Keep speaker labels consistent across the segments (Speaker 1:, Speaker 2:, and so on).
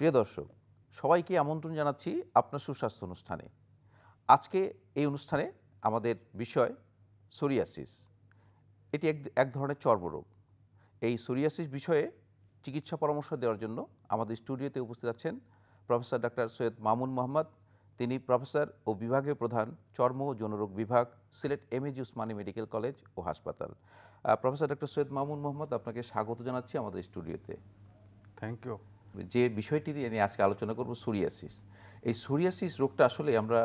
Speaker 1: প্রিয় দর্শক সবাইকে আমন্ত্রণ জানাচ্ছি আপনার সুস্বাস্থ্য অনুষ্ঠানে আজকে এই অনুষ্ঠানে আমাদের বিষয় সোরিয়াসিস এটি এক এক ধরনের চর্মরোগ এই সোরিয়াসিস বিষয়ে চিকিৎসা পরামর্শ দেওয়ার জন্য আমাদের স্টুডিওতে উপস্থিত আছেন প্রফেসর ডাক্তার সৈয়দ মামুন মোহাম্মদ তিনি প্রফেসর ও বিভাগের প্রধান চর্ম ও যৌনরোগ বিভাগ Sylhet M AG Osmani medical college ও হাসপাতাল প্রফেসর ডক্টর সৈয়দ মামুন মোহাম্মদ আপনাকে স্বাগত জানাচ্ছি আমাদের স্টুডিওতে থ্যাংক ইউ যে বিষয়টি নিয়ে আজকে আলোচনা করব সুরিয়াসিস এই
Speaker 2: সুরিয়াসিস রোগটা আসলে আমরা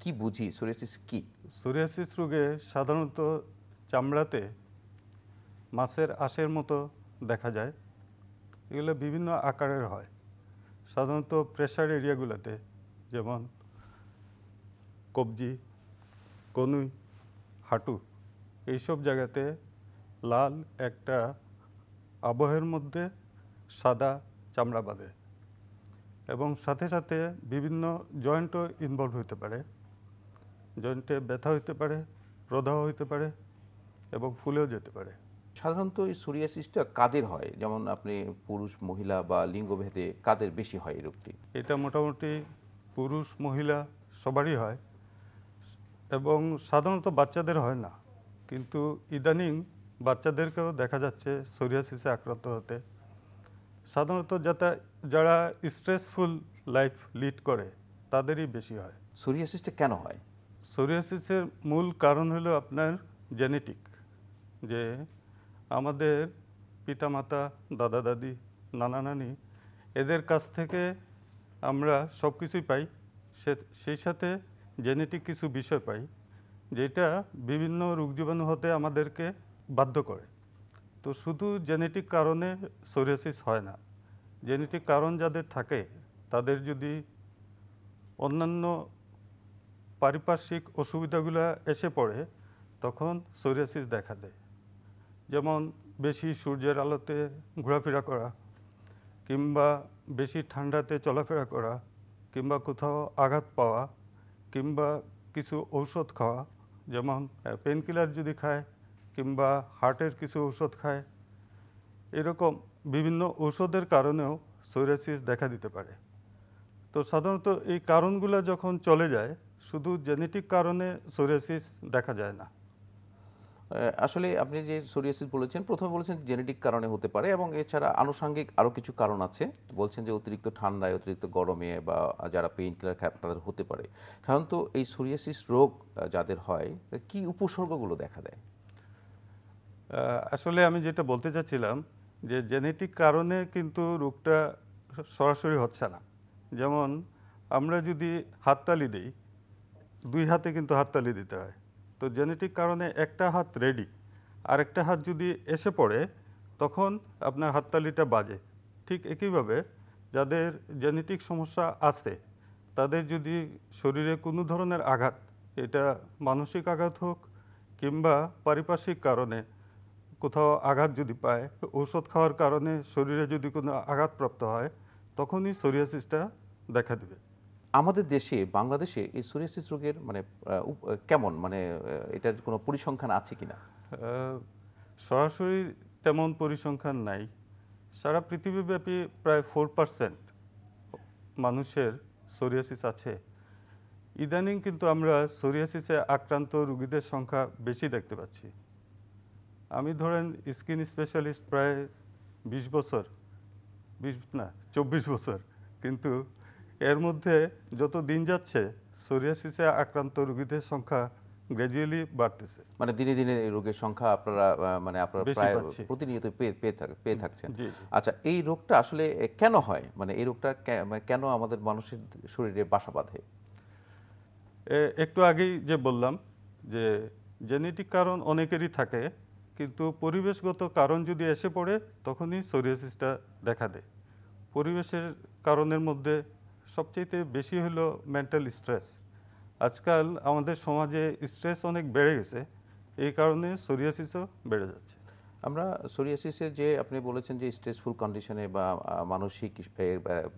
Speaker 2: কি বুঝি সুরিয়াসিস কি সুরিয়াসিস রোগে সাধারণত চামড়াতে মাছের আশের মতো দেখা যায় এগুলো বিভিন্ন আকারের হয় সাধারণত প্রেশার এরিয়াগুলোতে যেমন কবজি কনুই হাঁটু এইসব জায়গাতে লাল একটা আবহের মধ্যে সাদা চামড়া বাঁধে এবং সাথে সাথে বিভিন্ন জয়েন্টও ইনভলভ হইতে পারে জয়েন্টে ব্যথা হইতে পারে প্রদাহ হইতে পারে এবং ফুলেও যেতে পারে সাধারণত এই সোরিয়াসিসটা কাদের হয় যেমন আপনি
Speaker 1: পুরুষ মহিলা বা লিঙ্গভেদে কাদের বেশি হয় এই রোগটি
Speaker 2: এটা মোটামুটি পুরুষ মহিলা সবারই হয় এবং সাধারণত বাচ্চাদের হয় না কিন্তু ইদানিং বাচ্চাদেরকেও দেখা যাচ্ছে সোরিয়াসিসে আক্রান্ত হতে সাধারণত যাতা যারা স্ট্রেসফুল লাইফ লিড করে তাদেরই বেশি হয় সোরিয়াসিসটা কেন হয় সোরিয়াসিসের মূল কারণ হলো আপনার জেনেটিক যে আমাদের পিতামাতা দাদা দাদি নানা নানি এদের কাছ থেকে আমরা সব কিছুই পাই সেই সাথে জেনেটিক কিছু বিষয় পাই যেটা বিভিন্ন রোগ জীবাণু হতে আমাদেরকে বাধ্য করে তো শুধু জেনেটিক কারণে সোরিয়াসিস হয় না জেনেটিক কারণ যাদের থাকে তাদের যদি অন্যান্য পারিপার্শ্বিক অসুবিধাগুলো এসে পড়ে তখন সোরিয়াসিস দেখা দেয় যেমন বেশি সূর্যের আলোতে ঘোরাফেরা করা কিংবা বেশি ঠান্ডাতে চলাফেরা করা কিংবা কোথাও আঘাত পাওয়া কিংবা কিছু ঔষধ খাওয়া যেমন পেনকিলার যদি খায় কিংবা হার্টের কিছু ঔষধ খায় এরকম বিভিন্ন ঔষধের কারণেও সৈরাসিস দেখা দিতে পারে তো সাধারণত এই কারণগুলো যখন চলে যায় শুধু জেনেটিক কারণে সৈরাসিস দেখা যায় না আসলে আপনি যে সোরিয়াসিস বলেছেন প্রথমে বলেছেন জেনেটিক কারণে হতে পারে এবং এছাড়া
Speaker 1: আনুষাঙ্গিক আরও কিছু কারণ আছে বলছেন যে অতিরিক্ত ঠান্ডায় অতিরিক্ত গরমে বা যারা পেইন কিলার খায় তাদের হতে পারে সাধারণত এই সোরিয়াসিস রোগ যাদের হয় কি উপসর্গগুলো দেখা
Speaker 2: দেয় আসলে আমি যেটা বলতে চাচ্ছিলাম যে জেনেটিক কারণে কিন্তু রোগটা সরাসরি হচ্ছে না যেমন আমরা যদি হাততালি দিই দুই হাতে কিন্তু হাততালি দিতে হয় তো জেনেটিক কারণে একটা হাত রেডি আর একটা হাত যদি এসে পড়ে তখন আপনার হাততালিটা বাজে ঠিক একইভাবে যাদের জেনেটিক সমস্যা আছে তাদের যদি শরীরে কোনো ধরনের আঘাত এটা মানসিক আঘাত হোক কিংবা পারিপার্শ্বিক কারণে কোথাও আঘাত যদি পায় ঔষধ খাওয়ার কারণে শরীরে যদি কোনো আঘাতপ্রাপ্ত হয় তখনই সোরিয়াসিসটা দেখা দেবে আমাদের
Speaker 1: দেশে বাংলাদেশে এই সোরিয়াসিস রোগের মানে কেমন মানে এটার কোনো পরিসংখ্যান
Speaker 2: আছে কি না সরাসরি তেমন পরিসংখ্যান নাই সারা পৃথিবীব্যাপী প্রায় ফোর পার্সেন্ট মানুষের সোরিয়াসিস আছে ইদানিং কিন্তু আমরা সোরিয়াসিসে আক্রান্ত রুগীদের সংখ্যা বেশি দেখতে পাচ্ছি আমি ধরেন স্কিন স্পেশালিস্ট প্রায় বিশ বছর বিশ না চব্বিশ বছর কিন্তু এর মধ্যে যত দিন যাচ্ছে সোরিয়াসিসে আক্রান্ত রোগীদের সংখ্যা গ্র্যাজুয়ালি বাড়তেছে মানে দিনে
Speaker 1: দিনে এই রোগের সংখ্যা আপনারা মানে আপনারা প্রতিনিয়ত পেয়ে থাকছেন আচ্ছা এই রোগটা আসলে কেন হয় মানে এই রোগটা মানে কেন আমাদের মানুষের শরীরে বাসা বাঁধে
Speaker 2: একটু আগেই যে বললাম যে জেনেটিক কারণ অনেকেরই থাকে কিন্তু পরিবেশগত কারণ যদি এসে পড়ে তখনই সোরিয়াসিসটা দেখা দেয় পরিবেশের কারণের মধ্যে সবচেয়েতে বেশি হল মেন্টাল স্ট্রেস আজকাল আমাদের সমাজে স্ট্রেস অনেক বেড়ে গেছে এই কারণে সোরিয়াসিসও বেড়ে যাচ্ছে আমরা সোরিয়াসিসের যে আপনি বলেছেন যে স্ট্রেসফুল
Speaker 1: কন্ডিশনে বা মানসিক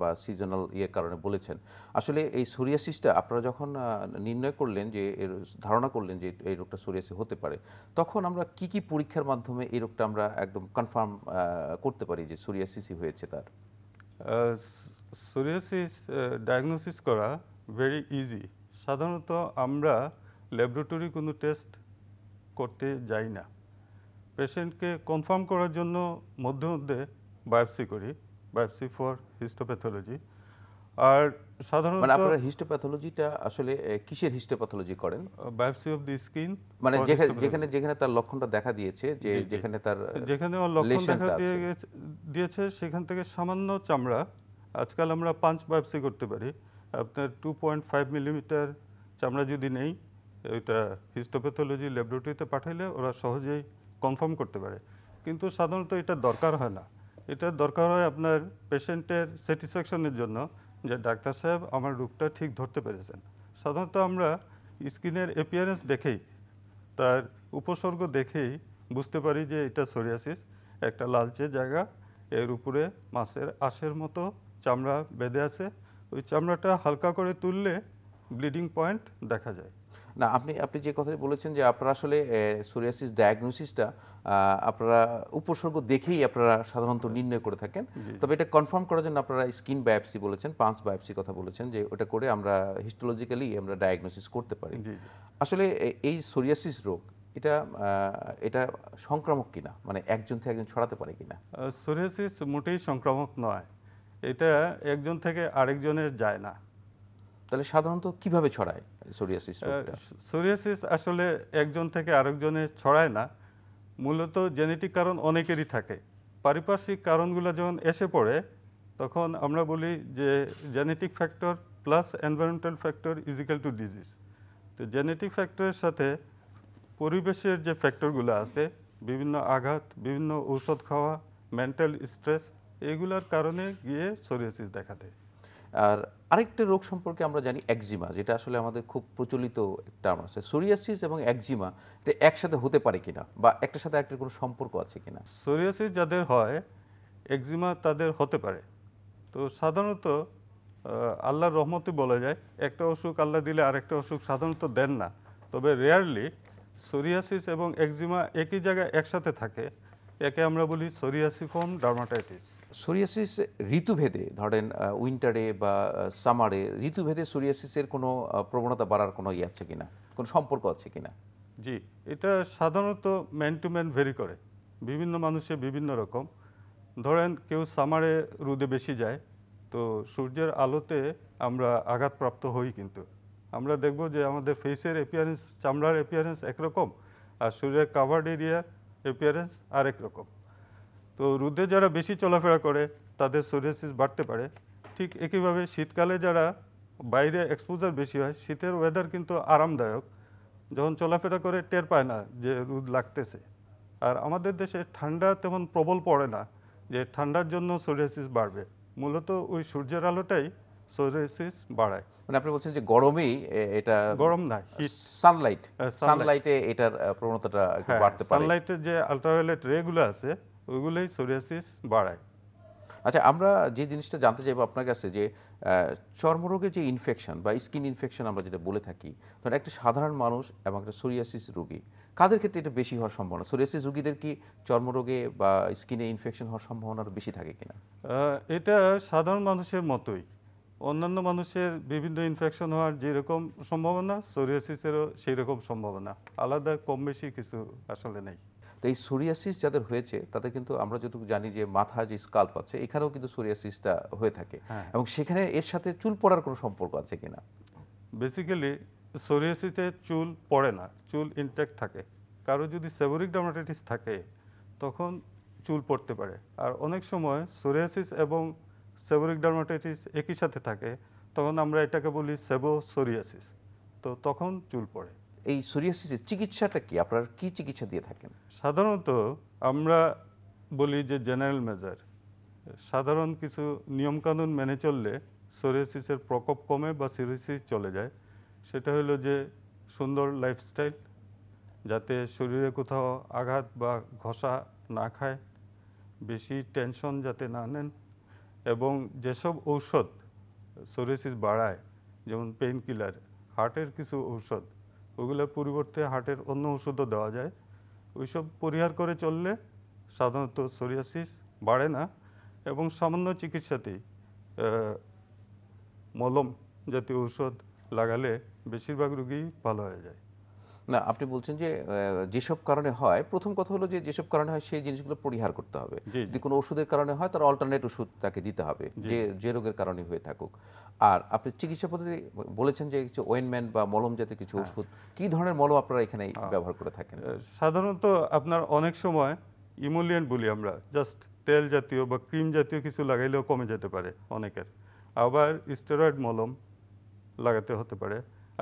Speaker 1: বা সিজনাল ইয়ের কারণে বলেছেন আসলে এই সোরিয়াসিসটা আপনারা যখন নির্ণয় করলেন যে এর ধারণা করলেন যে এই রোগটা সোরিয়াসিস হতে পারে তখন আমরা কি কি পরীক্ষার মাধ্যমে এই রোগটা আমরা একদম কনফার্ম করতে পারি যে সোরিয়াসিসই হয়েছে তার
Speaker 2: সোরিয়াসিস ডায়াগনোসিস করা ভেরি ইজি সাধারণত আমরা ল্যাবরেটরি কোনো টেস্ট করতে যাই না পেশেন্টকে কনফার্ম করার জন্য মধ্যে মধ্যে বায়োপসি করি বায়োপসি ফর হিস্টোপ্যাথোলজি আর সাধারণত মানে আপনারা হিস্টোপ্যাথোলজিটা আসলে কিসের হিস্টোপ্যাথোলজি করেন বায়োপসি অফ দি স্কিন মানে যেখানে
Speaker 1: যেখানে তার লক্ষণটা দেখা দিয়েছে যে যেখানে তার যেখানে লক্ষণ দেখা
Speaker 2: দিয়েছে সেখান থেকে সামান্য চামড়া আজকাল আমরা পাঁচ বায়োপসি করতে পারি আপনার টু পয়েন্ট ফাইভ মিলিমিটার চামড়া যদি নেই ওইটা হিস্টোপ্যাথোলজি ল্যাবরেটরিতে পাঠাইলে ওরা সহজেই কনফার্ম করতে পারে কিন্তু সাধারণত এটা দরকার হয় না এটা দরকার হয় আপনার পেশেন্টের স্যাটিসফ্যাকশনের জন্য যে ডাক্তার সাহেব আমার রোগটা ঠিক ধরতে পেরেছেন সাধারণত আমরা স্কিনের অ্যাপিয়ারেন্স দেখেই তার উপসর্গ দেখেই বুঝতে পারি যে এটা সোরিয়াসিস একটা লালচে জায়গা এর উপরে মাছের আশের মতো চামড়া বেঁধে আছে ওই চামড়াটা হালকা করে তুললে ব্লিডিং পয়েন্ট দেখা যায় না আপনি আপনি যে কথাটি বলেছেন যে আপনারা আসলে
Speaker 1: সোরিয়াসিস ডায়াগনোসিসটা আপনারা উপসর্গ দেখেই আপনারা সাধারণত নির্ণয় করে থাকেন তবে এটা কনফার্ম করার জন্য আপনারা স্কিন বায়োপসি বলেছেন পাঁচ বায়োপসি কথা বলেছেন যে ওটা করে আমরা হিস্টোলজিক্যালি আমরা ডায়াগনোসিস করতে পারি আসলে এই সোরিয়াসিস রোগ এটা এটা সংক্রামক কিনা মানে একজন থেকে একজন ছড়াতে পারে কিনা
Speaker 2: সোরিয়াসিস মোটেই সংক্রামক নয় এটা একজন থেকে আরেকজনের যায় না তাহলে সাধারণত কিভাবে ছড়ায় সোরিয়াসিস সোরিয়াসিস আসলে একজন থেকে আরেকজনে ছড়ায় না মূলত জেনেটিক কারণ অনেকেরই থাকে পারিপার্শ্বিক কারণগুলো যখন এসে পড়ে তখন আমরা বলি যে genetic factor plus environmental factor equal to disease তো জেনেটিক ফ্যাক্টরের সাথে পরিবেশের যে ফ্যাক্টরগুলো আছে বিভিন্ন আঘাত বিভিন্ন ঔষধ খাওয়া মেন্টাল স্ট্রেস এগুলোর কারণে গিয়ে সোরিয়াসিস দেখা দেয় আর আরেকটা রোগ সম্পর্কে আমরা জানি
Speaker 1: একজিমা যেটা আসলে আমাদের খুব প্রচলিত টার্ম আছে সোরিয়াসিস এবং একজিমা এটা একসাথে হতে পারে কিনা বা একটার সাথে একটার কোনো সম্পর্ক আছে কিনা
Speaker 2: সোরিয়াসিস যাদের হয় একজিমা তাদের হতে পারে তো সাধারণত আল্লাহর রহমতে বলা যায় একটা অসুখ আল্লাহ দিলে আরেকটা অসুখ সাধারণত দেন না তবে রেয়ারলি সোরিয়াসিস এবং একজিমা একই জায়গায় একসাথে থাকে একে আমরা বলি সোরিয়াসিফর্ম ডার্মাটাইটিস
Speaker 1: সোরিয়াসিস ঋতুভেদে ধরেন উইন্টারে বা সামারে ঋতুভেদে সোরিয়াসিসের
Speaker 2: কোনো প্রবণতা বাড়ার কোনো ইয়ে আছে কিনা কোনো সম্পর্ক আছে কিনা জি এটা সাধারণত ম্যান টু ম্যান ভেরি করে বিভিন্ন মানুষের বিভিন্ন রকম ধরেন কেউ সামারে রুদে বেশি যায় তো সূর্যের আলোতে আমরা আঘাতপ্রাপ্ত হই কিন্তু আমরা দেখব যে আমাদের ফেসের এপিয়ারেন্স চামড়ার অ্যাপিয়ারেন্স একরকম আর শরীরের কাভার্ড এরিয়া অ্যাপিয়ারেন্স আরেক রকম তো রুদ্রে যারা বেশি চলাফেরা করে তাদের সোরিয়াসিস বাড়তে পারে ঠিক একইভাবে শীতকালে যারা বাইরে এক্সপোজার বেশি হয় শীতের ওয়েদার কিন্তু আরামদায়ক যখন চলাফেরা করে টের পায় না যে রোদ লাগতেছে আর আমাদের দেশে ঠান্ডা তেমন প্রবল পড়ে না যে ঠান্ডার জন্য সোরিয়াসিস বাড়বে মূলত ওই সূর্যের আলোটাই সোরেসিস বাড়ায় মানে আপনি বলছেন যে
Speaker 1: এটা গরম না হিট সানলাইট সানলাইটে এটার প্রবণতাটা হ্যাঁ, বাড়তে পারে সানলাইটের
Speaker 2: যে রেগুলো আছে ওইগুলোই সোরিয়াসিস বাড়ায়
Speaker 1: আচ্ছা আমরা যে জিনিসটা জানতে চাইবো আপনার কাছে যে চর্মরোগের যে ইনফেকশন বা স্কিন ইনফেকশন আমরা যেটা বলে থাকি ধরেন একটা সাধারণ মানুষ এবং একটা সোরিয়াসিস রোগী কাদের ক্ষেত্রে এটা বেশি হওয়ার সম্ভাবনা সোরিয়াসিস রোগীদের কি চর্মরোগে বা স্কিনে ইনফেকশন হওয়ার সম্ভাবনা বেশি থাকে কিনা
Speaker 2: এটা সাধারণ মানুষের মতোই অন্যান্য মানুষের বিভিন্ন ইনফেকশন হওয়ার যেরকম সম্ভাবনা সোরিয়াসিসেরও সেই রকম সম্ভাবনা আলাদা কম বেশি কিছু আসলে নেই তো এই সোরিয়াসিস যাদের হয়েছে তাদের কিন্তু আমরা যতটুকু জানি যে মাথা যে স্কাল্প আছে এখানেও কিন্তু সোরিয়াসিসটা হয়ে থাকে হ্যাঁ, হ্যাঁ।
Speaker 1: এবং সেখানে এর সাথে চুল পড়ার কোনো সম্পর্ক আছে কিনা
Speaker 2: বেসিক্যালি সোরিয়াসিসে চুল পড়ে না চুল ইনট্যাক্ট থাকে কারো যদি সেবোরিক ডার্মাটাইটিস থাকে তখন চুল পড়তে পারে আর অনেক সময় সোরিয়াসিস এবং সেবোরিক ডার্মাটাইটিস একই সাথে থাকে তখন আমরা এটাকে বলি সেবো সোরিয়াসিস তো তখন চুল পড়ে এই সোরিয়াসিসের চিকিৎসাটা কি আপনার কি চিকিৎসা দিয়ে থাকেন সাধারণত আমরা বলি যে জেনারেল মেজার সাধারণ কিছু নিয়মকানুন মেনে চললে সোরিয়াসিসের প্রকোপ কমে বা সিরিয়াসিস চলে যায় সেটা হলো যে সুন্দর লাইফস্টাইল যাতে শরীরে কোথাও আঘাত বা ঘষা না খায় বেশি টেনশন যাতে না নেন এবং যেসব ঔষধ সোরেসিস বাড়ায় যেমন পেইন কিলার হার্টের কিছু ঔষধ ওগুলোর পরিবর্তে হার্টের অন্য ওষুধও দেওয়া যায় ওইসব পরিহার করে চললে সাধারণত সোরিয়াসিস বাড়ে না এবং সামান্য চিকিৎসাতেই মলম জাতীয় ঔষধ লাগালে বেশিরভাগ রুগী ভালো হয়ে যায় না আপনি বলছেন যে যেসব কারণে
Speaker 1: হয় প্রথম কথা হলো যে যেসব কারণে হয় সেই জিনিসগুলো পরিহার করতে হবে যদি কোনো ওষুধের কারণে হয় তার অল্টারনেট ওষুধ তাকে দিতে হবে যে যে রোগের কারণে হয়ে থাকুক আর আপনি চিকিৎসা পদ্ধতি বলেছেন
Speaker 2: যে কিছু ওয়েনম্যান বা মলম জাতীয় কিছু হ্যাঁ। ওষুধ কি ধরনের মলম আপনারা এখানে হ্যাঁ। ব্যবহার করে থাকেন সাধারণত আপনার অনেক সময় ইমোলিয়েন্ট বলি আমরা জাস্ট তেল জাতীয় বা ক্রিম জাতীয় কিছু লাগাইলেও কমে যেতে পারে অনেকের আবার স্টেরয়েড মলম লাগাতে হতে পারে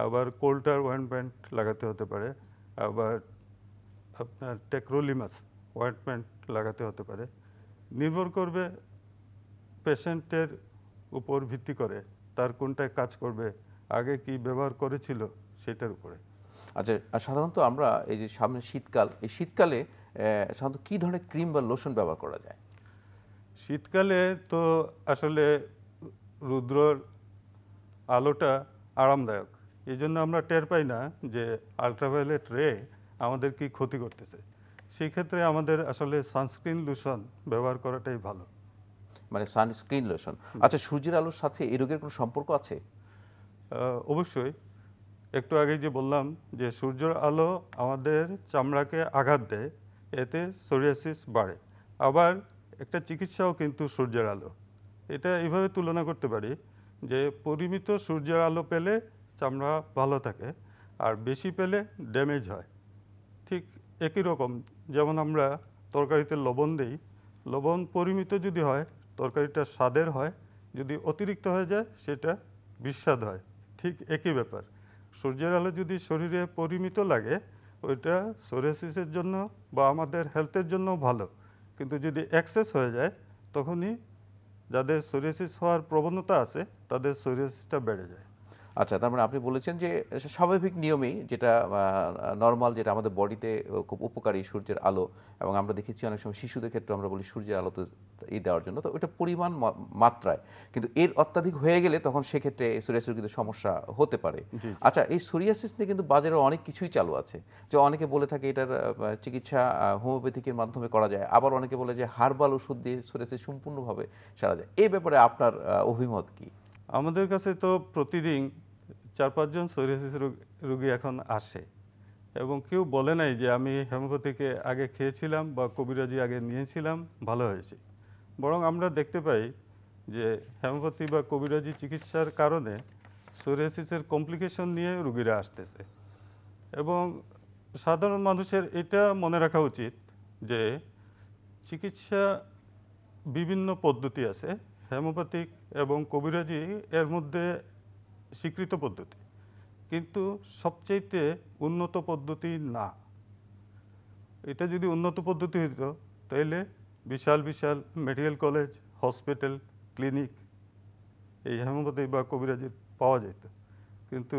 Speaker 2: আবার কোল্টার ওয়েন্টমেন্ট লাগাতে হতে পারে আবার আপনার টেক্রোলিমাস ওয়েন্টমেন্ট লাগাতে হতে পারে নির্ভর করবে পেশেন্টের উপর ভিত্তি করে তার কোনটায় কাজ করবে আগে কি ব্যবহার করেছিল সেটার উপরে আচ্ছা সাধারণত আমরা এই যে সামনে শীতকাল এই শীতকালে সাধারণত কী ধরনের ক্রিম বা লোশন ব্যবহার করা যায় শীতকালে তো আসলে রুদ্রর আলোটা আরামদায়ক এই জন্য আমরা টের পাই না যে আলট্রাভায়োলেট রে আমাদের কি ক্ষতি করতেছে সেই ক্ষেত্রে আমাদের আসলে সানস্ক্রিন লোশন ব্যবহার করাটাই ভালো মানে সানস্ক্রিন লোশন আচ্ছা সূর্যের আলোর সাথে এই রোগের কোনো সম্পর্ক আছে অবশ্যই একটু আগে যে বললাম যে সূর্যের আলো আমাদের চামড়াকে আঘাত দেয় এতে সোরিয়াসিস বাড়ে আবার একটা চিকিৎসাও কিন্তু সূর্যের আলো এটা এইভাবে তুলনা করতে পারি যে পরিমিত সূর্যের আলো পেলে চামড়া ভালো থাকে আর বেশি পেলে ড্যামেজ হয় ঠিক একই রকম যেমন আমরা তরকারিতে লবণ দিই লবণ পরিমিত যদি হয় তরকারিটা স্বাদের হয় যদি অতিরিক্ত হয়ে যায় সেটা বিস্বাদ হয় ঠিক একই ব্যাপার সূর্যের আলো যদি শরীরে পরিমিত লাগে ওইটা সোরেসিসের জন্য বা আমাদের হেলথের জন্য ভালো কিন্তু যদি অ্যাক্সেস হয়ে যায় তখনই যাদের সোরেসিস হওয়ার প্রবণতা আছে তাদের সোরেসিসটা বেড়ে যায় আচ্ছা তার মানে
Speaker 1: আপনি বলেছেন যে স্বাভাবিক নিয়মেই যেটা নর্মাল যেটা আমাদের বডিতে খুব উপকারী সূর্যের আলো এবং আমরা দেখেছি অনেক সময় শিশুদের ক্ষেত্রে আমরা বলি সূর্যের তো ই দেওয়ার জন্য তো ওইটা পরিমাণ মাত্রায় কিন্তু এর অত্যাধিক হয়ে গেলে তখন সেক্ষেত্রে সোরিয়াসিস কিন্তু সমস্যা হতে পারে আচ্ছা এই সোরিয়াসিস নিয়ে কিন্তু বাজারে অনেক কিছুই চালু আছে যে অনেকে বলে থাকে এটার চিকিৎসা হোমিওপ্যাথিকের মাধ্যমে করা যায় আবার অনেকে বলে যে হার্বাল ওষুধ দিয়ে সোরিয়াসিস সম্পূর্ণভাবে
Speaker 2: সারা যায় এই ব্যাপারে আপনার অভিমত কী আমাদের কাছে তো প্রতিদিন চার পাঁচজন সরিয়াসিস রুগী এখন আসে এবং কেউ বলে নাই যে আমি হেমোপ্যাথিকে আগে খেয়েছিলাম বা কবিরাজি আগে নিয়েছিলাম ভালো হয়েছে বরং আমরা দেখতে পাই যে হেমোপ্যাথি বা কবিরাজি চিকিৎসার কারণে সোরিয়াসিসের কমপ্লিকেশন নিয়ে রুগীরা আসতেছে এবং সাধারণ মানুষের এটা মনে রাখা উচিত যে চিকিৎসা বিভিন্ন পদ্ধতি আছে হেমোপ্যাথিক এবং কবিরাজি এর মধ্যে স্বীকৃত পদ্ধতি কিন্তু সবচাইতে উন্নত পদ্ধতি না এটা যদি উন্নত পদ্ধতি হইত তাহলে বিশাল বিশাল মেডিকেল কলেজ হসপিটাল ক্লিনিক এই হেমোপ্যাথি বা কবিরাজি পাওয়া যেত কিন্তু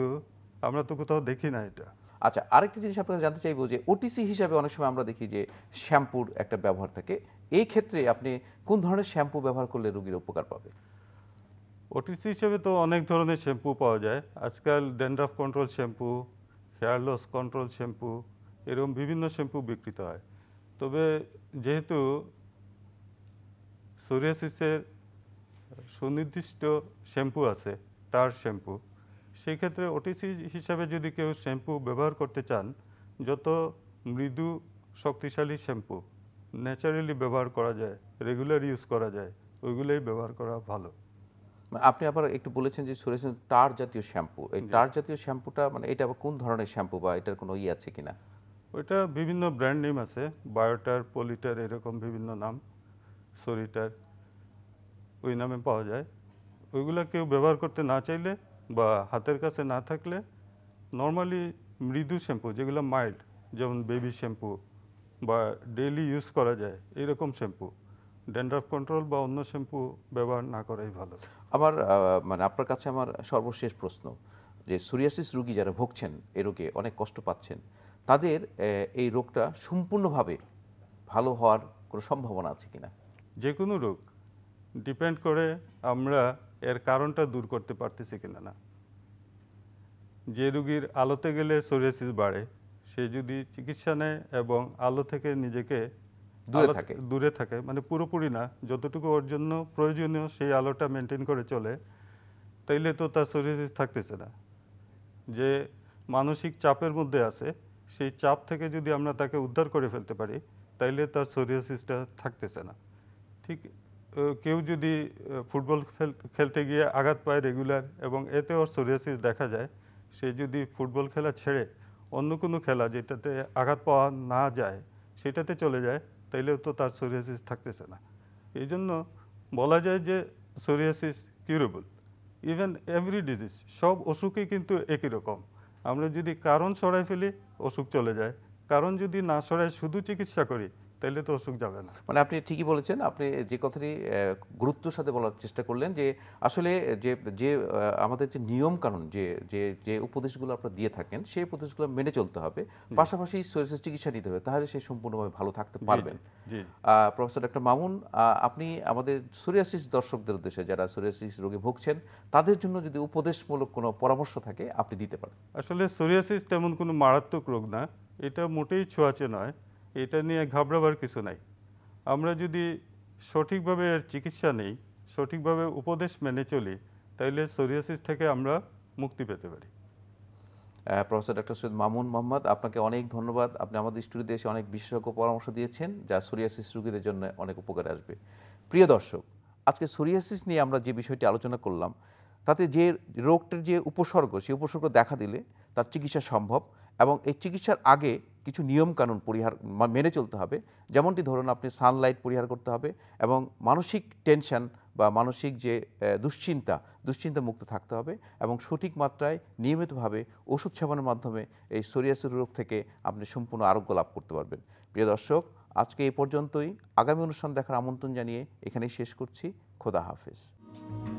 Speaker 2: আমরা তো কোথাও দেখি না এটা আচ্ছা আরেকটি জিনিস আপনাকে জানতে চাইবো যে ওটিসি হিসাবে অনেক
Speaker 1: সময় আমরা দেখি যে শ্যাম্পুর একটা ব্যবহার থাকে এই ক্ষেত্রে আপনি কোন ধরনের শ্যাম্পু ব্যবহার করলে রুগীর উপকার পাবে
Speaker 2: ওটিসি হিসেবে তো অনেক ধরনের শ্যাম্পু পাওয়া যায় আজকাল dandruff control shampoo hair loss control shampoo এরকম বিভিন্ন শ্যাম্পু বিক্রিত হয় তবে যেহেতু সোরিয়াসিসের সুনির্দিষ্ট শ্যাম্পু আছে টার শ্যাম্পু সেই ক্ষেত্রে ওটিসি হিসাবে যদি কেউ শ্যাম্পু ব্যবহার করতে চান যত মৃদু শক্তিশালী শ্যাম্পু ন্যাচারালি ব্যবহার করা যায় রেগুলার ইউজ করা যায় ওইগুলোই ব্যবহার করা ভালো মানে আপনি আবার একটু বলেছেন যে সরেছেন টার জাতীয়
Speaker 1: শ্যাম্পু এই টার জাতীয়
Speaker 2: শ্যাম্পুটা মানে এটা আবার কোন ধরনের শ্যাম্পু
Speaker 1: বা এটার কোনো ই আছে কিনা
Speaker 2: ওইটা বিভিন্ন ব্র্যান্ড নেম আছে বায়োটার পলিটার এরকম বিভিন্ন নাম সরিটার ওই নামে পাওয়া যায় ওইগুলা কেউ ব্যবহার করতে না চাইলে বা হাতের কাছে না থাকলে নর্মালি মৃদু শ্যাম্পু যেগুলো মাইল্ড যেমন বেবি শ্যাম্পু বা ডেইলি ইউজ করা যায় এরকম শ্যাম্পু ড্যান্ড্রাফ কন্ট্রোল বা অন্য শ্যাম্পু ব্যবহার না করাই ভালো
Speaker 1: আমার মানে আপনার কাছে আমার সর্বশেষ প্রশ্ন যে সোরিয়াসিস রুগী যারা ভুগছেন এ রোগে অনেক কষ্ট পাচ্ছেন তাদের এই রোগটা
Speaker 2: সম্পূর্ণভাবে ভালো হওয়ার কোনো সম্ভাবনা আছে কি না যে কোনো রোগ ডিপেন্ড করে আমরা এর কারণটা দূর করতে পারতেছি কিনা না যে রুগীর আলোতে গেলে সোরিয়াসিস বাড়ে সে যদি চিকিৎসা নেয় এবং আলো থেকে নিজেকে দূরে থাকে দূরে থাকে মানে পুরোপুরি না যতটুকু ওর জন্য প্রয়োজনীয় সেই আলোটা মেনটেন করে চলে তাইলে তো তার সোরিয়াসিস থাকতেছে না যে মানসিক চাপের মধ্যে আছে সেই চাপ থেকে যদি আমরা তাকে উদ্ধার করে ফেলতে পারি তাইলে তার সোরিয়াসিসটা থাকতেছে না ঠিক কেউ যদি ফুটবল খেলতে গিয়ে আঘাত পায় রেগুলার এবং এতে ওর সোরিয়াসিস দেখা যায় সে যদি ফুটবল খেলা ছেড়ে অন্য কোনো খেলা যেটাতে আঘাত পাওয়া না যায় সেটাতে চলে যায় তাইলেও তো তার সোরিয়াসিস থাকতেছে না এই জন্য বলা যায় যে psoriasis curable even every disease সব অসুখই কিন্তু একই রকম আমরা যদি কারণ সরাই ফেলি অসুখ চলে যায় কারণ যদি না সরাই শুধু চিকিৎসা করি তাহলে তো অসুখ যাবে না মানে আপনি ঠিকই বলেছেন আপনি যে কথাটি গুরুত্বের
Speaker 1: সাথে বলার চেষ্টা করলেন যে আসলে যে যে আমাদের যে নিয়ম কানুন যে যে যে উপদেশগুলো আপনারা দিয়ে থাকেন সেই উপদেশগুলো মেনে চলতে হবে পাশাপাশি শরীর চিকিৎসা নিতে হবে তাহলে সে সম্পূর্ণভাবে ভালো থাকতে পারবেন প্রফেসর ডাক্তার মামুন আপনি আমাদের সোরিয়াসিস দর্শকদের উদ্দেশ্যে যারা সোরিয়াসিস রোগে ভুগছেন তাদের জন্য যদি উপদেশমূলক কোনো পরামর্শ থাকে
Speaker 2: আপনি দিতে পারেন আসলে সোরিয়াসিস তেমন কোনো মারাত্মক রোগ না এটা মোটেই ছোঁয়াচে নয় এটা নিয়ে ঘাবড়াবার কিছু নাই আমরা যদি সঠিকভাবে এর চিকিৎসা নেই সঠিকভাবে উপদেশ মেনে চলি তাইলে সোরিয়াসিস থেকে আমরা মুক্তি পেতে পারি প্রফেসর ডক্টর সৈয়দ মামুন মোহাম্মদ আপনাকে অনেক ধন্যবাদ আপনি আমাদের স্টুডিওতে এসে অনেক
Speaker 1: বিশেষজ্ঞ পরামর্শ দিয়েছেন যা সোরিয়াসিস রোগীদের জন্য অনেক উপকারে আসবে প্রিয় দর্শক আজকে সোরিয়াসিস নিয়ে আমরা যে বিষয়টি আলোচনা করলাম তাতে যে রোগটির যে উপসর্গ সেই উপসর্গ দেখা দিলে তার চিকিৎসা সম্ভব এবং এই চিকিৎসার আগে কিছু নিয়মকানুন পরিহার মেনে চলতে হবে যেমনটি ধরুন আপনি সানলাইট পরিহার করতে হবে এবং মানসিক টেনশন বা মানসিক যে দুশ্চিন্তা দুশ্চিন্তা মুক্ত থাকতে হবে এবং সঠিক মাত্রায় নিয়মিতভাবে ওষুধ সেবনের মাধ্যমে এই সোরিয়াসের রোগ থেকে আপনি সম্পূর্ণ আরোগ্য লাভ করতে পারবেন প্রিয় দর্শক আজকে এই পর্যন্তই আগামী অনুষ্ঠান দেখার আমন্ত্রণ জানিয়ে এখানেই শেষ করছি খোদা হাফেজ